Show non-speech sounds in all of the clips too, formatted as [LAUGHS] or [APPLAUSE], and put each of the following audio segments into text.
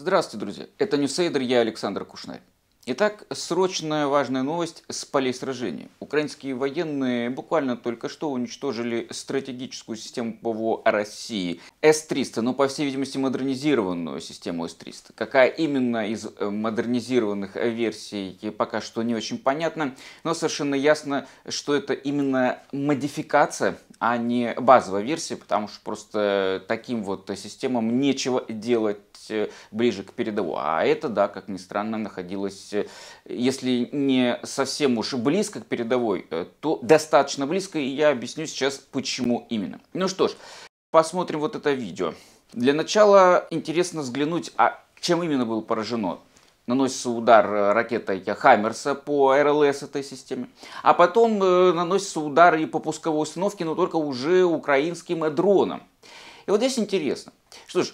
Здравствуйте, друзья. Это Ньюсейдер, я Александр Кушнарь. Итак, срочная важная новость с полей сражений. Украинские военные буквально только что уничтожили стратегическую систему ПВО России С-300, но, по всей видимости, модернизированную систему С-300. Какая именно из э, модернизированных версий, пока что не очень понятно, но совершенно ясно, что это именно модификация, а не базовая версия, потому что просто таким вот системам нечего делать находилась э, ближе к передову, А это, да, как ни странно, находилась, э, если не совсем уж близко к передовой, э, то достаточно близко, и я объясню сейчас, почему именно. Ну что ж, посмотрим вот это видео. Для начала интересно взглянуть, а чем именно было поражено наносится удар ракетой Хаммерса по РЛС этой системе, а потом наносится удар и по пусковой установке, но только уже украинским дроном. И вот здесь интересно. Что ж,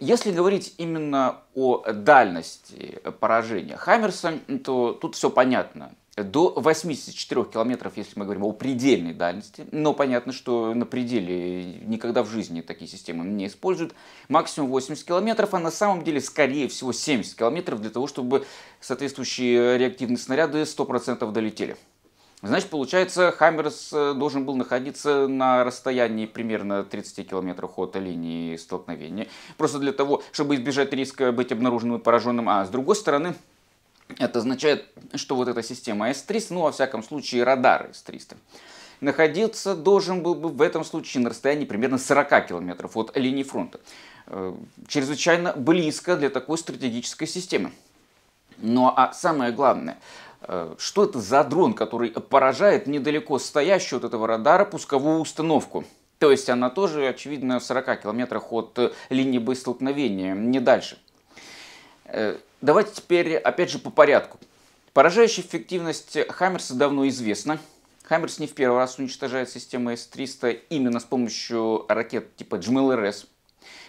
если говорить именно о дальности поражения Хаммерса, то тут все понятно. До 84 километров, если мы говорим о предельной дальности, но понятно, что на пределе никогда в жизни такие системы не используют, максимум 80 километров, а на самом деле, скорее всего, 70 километров для того, чтобы соответствующие реактивные снаряды 100% долетели. Значит, получается, Хаммерс э, должен был находиться на расстоянии примерно 30 километров от линии столкновения. Просто для того, чтобы избежать риска быть обнаруженным и пораженным. А с другой стороны, это означает, что вот эта система С-300, ну, во всяком случае, радар С-300, находиться должен был бы в этом случае на расстоянии примерно 40 километров от линии фронта. Э, чрезвычайно близко для такой стратегической системы. Ну а самое главное – Э, что это за дрон, который поражает недалеко стоящую от этого радара пусковую установку? То есть она тоже, очевидно, в 40 километрах от э, линии боестолкновения, не дальше. Э, давайте теперь, опять же, по порядку. Поражающая эффективность Хаммерса давно известна. Хаммерс не в первый раз уничтожает систему С-300 именно с помощью ракет типа GMLRS,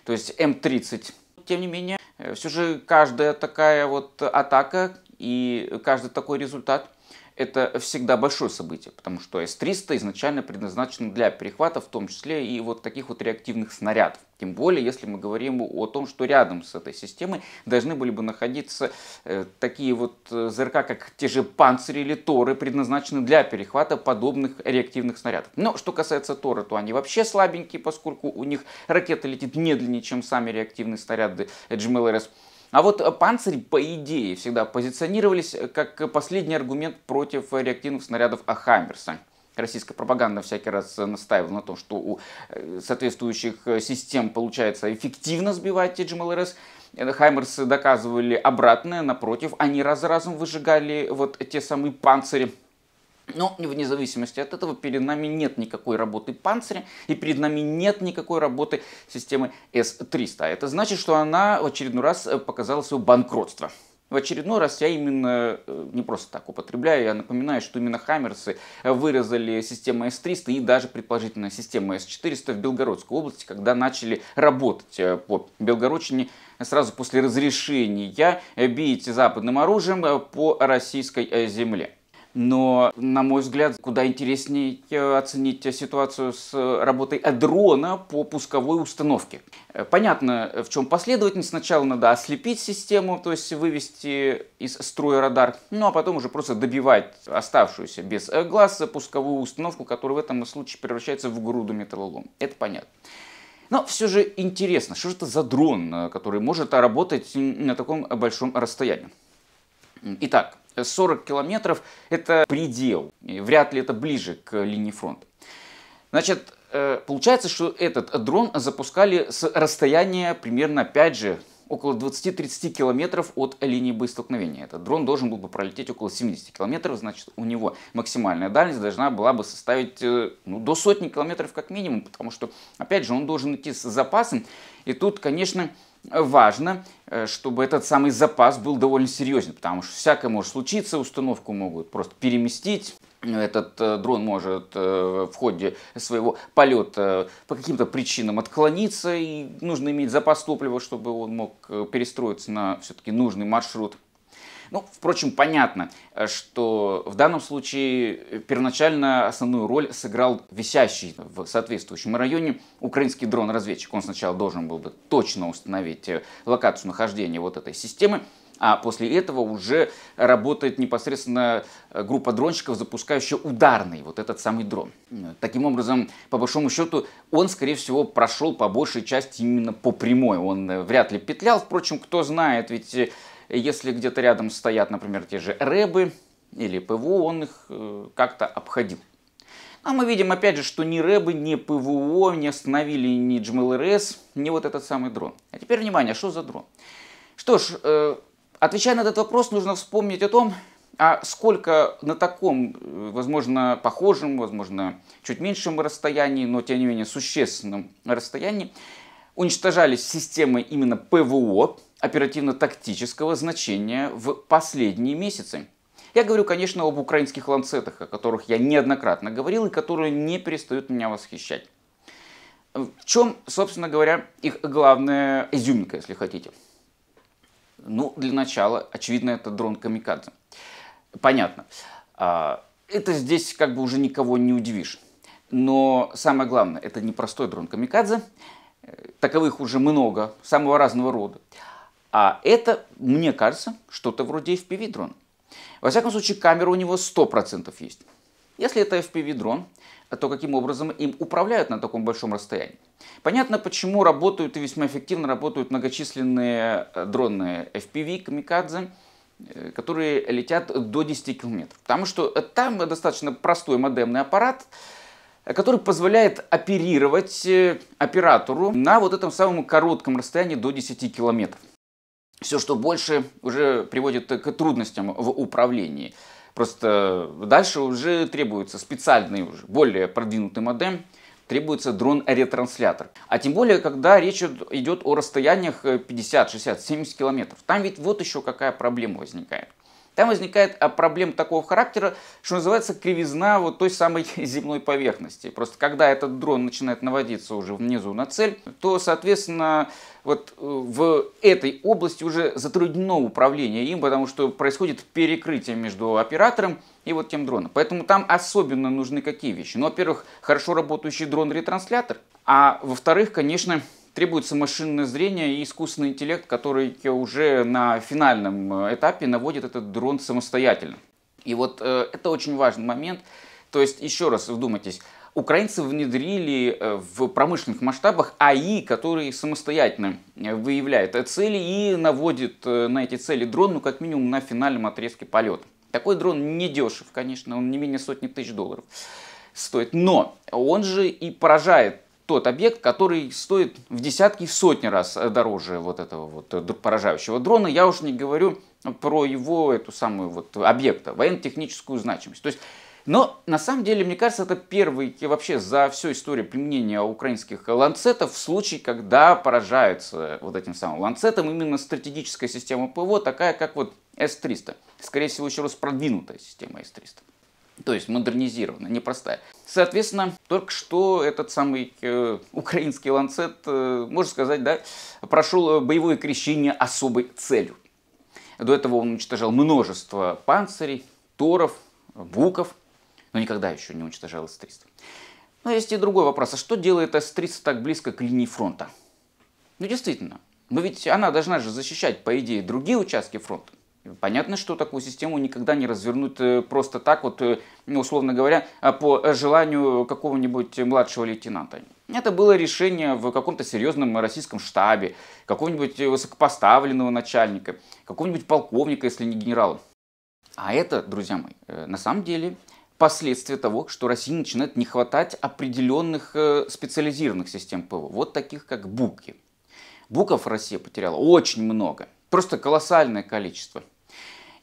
то есть М-30. Тем не менее, все же каждая такая вот атака и каждый такой результат – это всегда большое событие, потому что С-300 изначально предназначен для перехвата, в том числе и вот таких вот реактивных снарядов. Тем более, если мы говорим о том, что рядом с этой системой должны были бы находиться э, такие вот э, ЗРК, как те же панцири или торы, предназначены для перехвата подобных реактивных снарядов. Но что касается тора, то они вообще слабенькие, поскольку у них ракета летит медленнее, чем сами реактивные снаряды GMLRS. А вот э, панцири по идее, всегда позиционировались э, как э, последний аргумент против реактивных снарядов Ахаммерса российская пропаганда всякий раз настаивала на том, что у соответствующих систем получается эффективно сбивать те GMLRS. Хаймерсы доказывали обратное, напротив, они раз за разом выжигали вот те самые панцири но вне зависимости от этого перед нами нет никакой работы панциря и перед нами нет никакой работы системы С-300. А это значит, что она в очередной раз э, показала свое банкротство. В очередной раз я именно э, не просто так употребляю, я напоминаю, что именно Хаммерсы э, вырезали систему С-300 и даже предположительно систему С-400 в Белгородской области, когда начали работать по Белгородчине сразу после разрешения бить западным оружием по российской земле. Но, на мой взгляд, куда интереснее э, оценить ситуацию с работой дрона по пусковой установке. Э, понятно, в чем последовательность. Сначала надо ослепить систему, то есть вывести из строя радар, ну а потом уже просто добивать оставшуюся без э, глаза пусковую установку, которая в этом случае превращается в груду металлолом. Это понятно. Но все же интересно, что же это за дрон, который может работать на таком большом расстоянии. Итак, 40 километров – это предел, вряд ли это ближе к линии фронта. Значит, э, получается, что этот дрон запускали с расстояния примерно, опять же, около 20-30 километров от линии боестолкновения. Этот дрон должен был бы пролететь около 70 километров, значит, у него максимальная дальность должна была бы составить э, ну, до сотни километров как минимум, потому что, опять же, он должен идти с запасом. И тут, конечно, важно, э, чтобы этот самый запас был довольно серьезен, потому что всякое может случиться, установку могут просто переместить, этот э, дрон может э, в ходе своего полета по каким-то причинам отклониться, и нужно иметь запас топлива, чтобы он мог перестроиться на все-таки нужный маршрут. Ну, впрочем, понятно, э, что в данном случае э, первоначально основную роль сыграл висящий в соответствующем районе украинский дрон-разведчик. Он сначала должен был бы точно установить э, локацию нахождения вот этой системы, а после этого уже работает непосредственно группа дронщиков, запускающая ударный вот этот самый дрон. Таким образом, по большому счету, он, скорее всего, прошел по большей части именно по прямой. Он вряд ли петлял, впрочем, кто знает, ведь если где-то рядом стоят, например, те же рэбы или ПВО, он их э, как-то обходил. А мы видим опять же, что ни рэбы, ни ПВО не остановили ни GMLRS, ни вот этот самый дрон. А теперь внимание, что за дрон? Что ж, э, отвечая на этот вопрос, нужно вспомнить о том, а сколько на таком, э, возможно, похожем, возможно, чуть меньшем расстоянии, но тем не менее существенном расстоянии уничтожались системы именно ПВО, оперативно-тактического значения в последние месяцы. Я говорю, конечно, об украинских ланцетах, о которых я неоднократно говорил и которые не перестают меня восхищать. В чем, собственно говоря, их главная изюминка, если хотите? Ну, для начала, очевидно, это дрон Камикадзе. Понятно. А, это здесь как бы уже никого не удивишь. Но самое главное, это не простой дрон Камикадзе. Э, таковых уже много, самого разного рода. А это, мне кажется, что-то вроде FPV-дрона. Во всяком случае, камера у него 100% есть. Если это FPV-дрон, то каким образом им управляют на таком большом расстоянии? Понятно, почему работают и весьма эффективно работают многочисленные э, дроны FPV, камикадзе, э, которые летят до 10 километров. Потому что там достаточно простой модемный аппарат, э, который позволяет оперировать оператору на вот этом самом коротком расстоянии до 10 километров все, что больше, уже приводит к трудностям в управлении. Просто дальше уже требуется специальный, уже более продвинутый модем, требуется дрон-ретранслятор. А тем более, когда речь идет о расстояниях 50, 60, 70 километров. Там ведь вот еще какая проблема возникает там возникает а, проблема такого характера, что называется кривизна вот той самой [LAUGHS] земной поверхности. Просто когда этот дрон начинает наводиться уже внизу на цель, то, соответственно, вот э, в этой области уже затруднено управление им, потому что происходит перекрытие между оператором и вот тем дроном. Поэтому там особенно нужны какие вещи? Ну, во-первых, хорошо работающий дрон-ретранслятор, а во-вторых, конечно, требуется машинное зрение и искусственный интеллект, который уже на финальном э, этапе наводит этот дрон самостоятельно. И вот э, это очень важный момент. То есть, еще раз вдумайтесь, украинцы внедрили э, в промышленных масштабах АИ, который самостоятельно э, выявляет цели и наводит на эти цели дрон, ну как минимум на финальном отрезке полета. Такой дрон не дешев, конечно, он не менее сотни тысяч долларов стоит, но он же и поражает тот объект, который стоит в десятки, в сотни раз э, дороже вот этого вот э, поражающего дрона. Я уж не говорю про его эту самую вот объекта, военно-техническую значимость. То есть но на самом деле, мне кажется, это первый вообще за всю историю применения украинских ланцетов случай, когда поражается вот этим самым ланцетом именно стратегическая система ПВО, такая как вот С-300. Скорее всего, еще раз продвинутая система С-300. То есть модернизированная, непростая. Соответственно, только что этот самый э, украинский ланцет, э, можно сказать, да, прошел боевое крещение особой целью. До этого он уничтожал множество панцирей, торов, буков, но никогда еще не уничтожал С-300. Но есть и другой вопрос, а что делает С-30 так близко к линии фронта? Ну действительно, но ведь она должна же защищать, по идее, другие участки фронта. Понятно, что такую систему никогда не развернут э, просто так, вот, э, ну, условно говоря, а, по желанию какого-нибудь младшего лейтенанта. Это было решение в каком-то серьезном российском штабе, какого-нибудь э, высокопоставленного начальника, какого-нибудь полковника, если не генерала. А это, друзья мои, на самом деле последствия того, что России начинает не хватать определенных специализированных систем ПВО, вот таких как БУКи. Буков Россия потеряла очень много, просто колоссальное количество.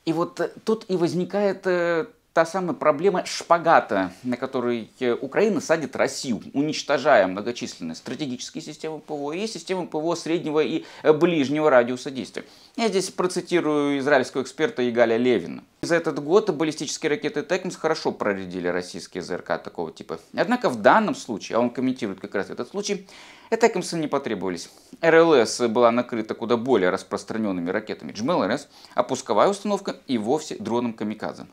И вот э, тут и возникает э, та самая проблема шпагата, на которой э, Украина садит Россию, уничтожая многочисленные стратегические системы ПВО и системы ПВО среднего и э, ближнего радиуса действия. Я здесь процитирую израильского эксперта Игаля Левина. За этот год баллистические ракеты «Текмс» хорошо проредили российские ЗРК такого типа. Однако в данном случае, а он комментирует как раз этот случай, э, «Текмсы» не потребовались. РЛС была накрыта куда более распространенными ракетами «Джмел-РС», а пусковая установка и вовсе дроном «Камикадзе»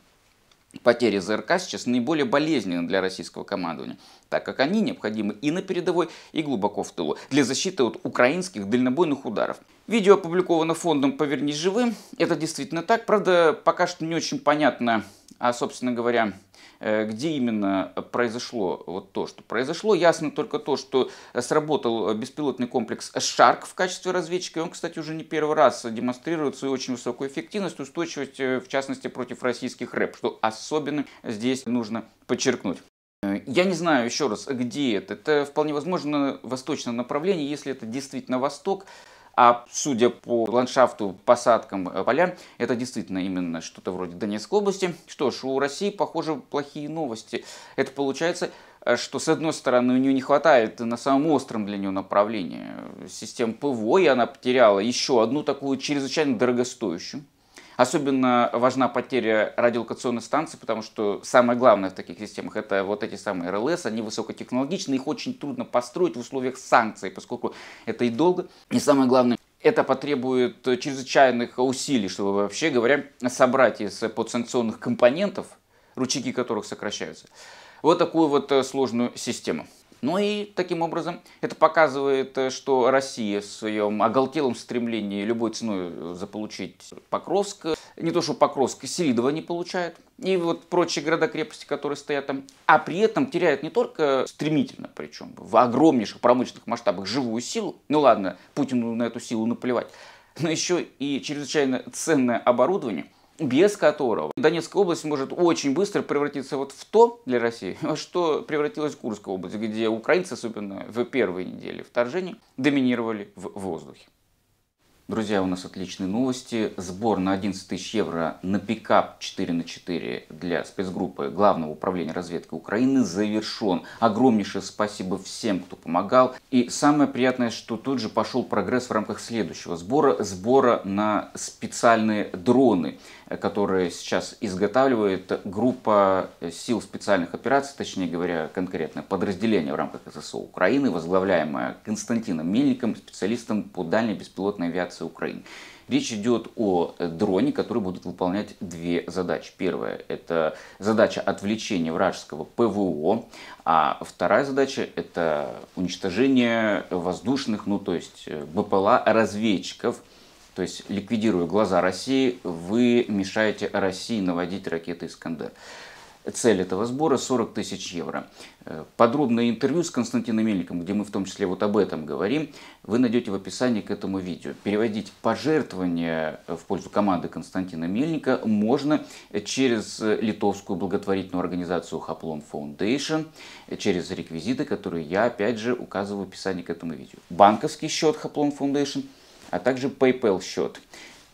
потери ЗРК сейчас наиболее болезненно для российского командования так как они необходимы и на передовой, и глубоко в тылу, для защиты от украинских дальнобойных ударов. Видео опубликовано фондом «Повернись живым». Это действительно так. Правда, пока что не очень понятно, а, собственно говоря, э, где именно произошло вот то, что произошло. Ясно только то, что сработал беспилотный комплекс «Шарк» в качестве разведчика. Он, кстати, уже не первый раз демонстрирует свою очень высокую эффективность, устойчивость, э, в частности, против российских рэп, что особенно здесь нужно подчеркнуть. Э, я не знаю еще раз, где это. Это вполне возможно восточное направление, если это действительно восток. А судя по ландшафту, посадкам э, поля, это действительно именно что-то вроде Донецкой области. Что ж, у России, похоже, плохие новости. Это получается, э, что с одной стороны у нее не хватает на самом остром для нее направлении систем ПВО, и она потеряла еще одну такую чрезвычайно дорогостоящую Особенно важна потеря радиолокационной станции, потому что самое главное в таких системах это вот эти самые РЛС, они высокотехнологичные, их очень трудно построить в условиях санкций, поскольку это и долго. И самое главное, это потребует чрезвычайных усилий, чтобы вообще говоря, собрать из подсанкционных компонентов, ручки, которых сокращаются, вот такую вот э, сложную систему. Ну и таким образом это показывает, э, что Россия в своем оголтелом стремлении любой ценой э, заполучить Покровск, э, не то что Покровск, Селидова не получает, и вот прочие города-крепости, которые стоят там, а при этом теряют не только стремительно, причем в огромнейших промышленных масштабах живую силу, ну ладно, Путину на эту силу наплевать, но еще и чрезвычайно ценное оборудование – без которого Донецкая область может очень быстро превратиться вот в то для России, [LAUGHS] что превратилась Курская область, где украинцы, особенно в первые недели вторжения доминировали в воздухе. Друзья, у нас отличные новости. Сбор на 11 тысяч евро на пикап 4 на 4 для спецгруппы Главного управления разведки Украины завершен. Огромнейшее спасибо всем, кто помогал. И самое приятное, что тут же пошел прогресс в рамках следующего сбора. Сбора на специальные дроны которые сейчас изготавливает группа э, сил специальных операций, точнее говоря, конкретное подразделение в рамках ССО Украины, возглавляемое Константином Мельником, специалистом по дальней беспилотной авиации Украины. Речь идет о э, дроне, который будут выполнять две задачи. Первая – это задача отвлечения вражеского ПВО, а вторая задача – это уничтожение воздушных, ну то есть э, БПЛА, разведчиков – то есть, ликвидируя глаза России, вы мешаете России наводить ракеты «Искандер». Цель этого сбора 40 тысяч евро. Э, подробное интервью с Константином Мельником, где мы в том числе вот об этом говорим, вы найдете в описании к этому видео. Переводить пожертвования э, в пользу команды Константина Мельника можно через э, литовскую благотворительную организацию Хаплон Foundation, через реквизиты, которые я опять же указываю в описании к этому видео. Банковский счет Хаплон Foundation – а также PayPal счет.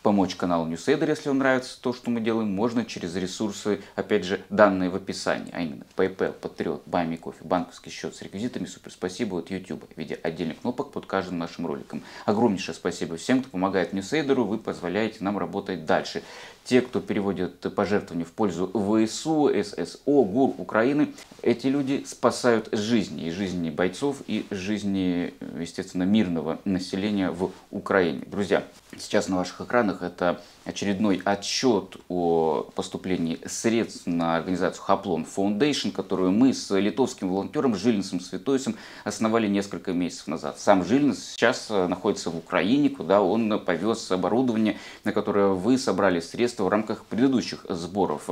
Помочь каналу Newsletter, если вам нравится то, что мы делаем, можно через ресурсы, опять же, данные в описании, а именно PayPal, Patreon, Buy Me Coffee, банковский счет с реквизитами, супер спасибо от YouTube в виде отдельных кнопок под каждым нашим роликом. Огромнейшее спасибо всем, кто помогает Newsletter, вы позволяете нам работать дальше те, кто переводит пожертвования в пользу ВСУ, ССО, ГУР Украины, эти люди спасают жизни, и жизни бойцов, и жизни, естественно, мирного населения в Украине. Друзья, сейчас на ваших экранах это очередной отчет о поступлений средств на организацию Хаплон Foundation, которую мы с литовским волонтером Жильнисом Светойсом основали несколько месяцев назад. Сам Жильнис сейчас э, находится в Украине, куда он повез оборудование, на которое вы собрали средства в рамках предыдущих сборов.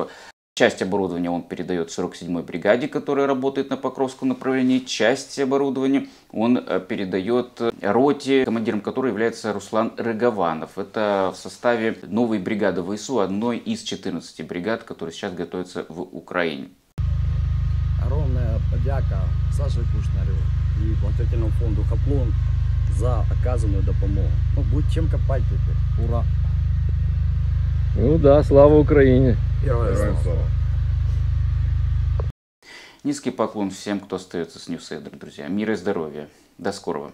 Часть оборудования он передает 47-й бригаде, которая работает на Покровском направлении. Часть оборудования он э, передает э, роте, командиром которой является Руслан Рогованов. Это в составе новой бригады ВСУ, одной из 14 бригад, которые сейчас готовятся в Украине. Огромная подяка Саше Кушнарю и благотворительному фонду «Хаплон» за оказанную допомогу. Ну, будь чем копать теперь. Ура! Ну да, слава Украине. Героям слава. Низкий поклон всем, кто остается с Ньюсейдер, друзья. Мира и здоровья. До скорого.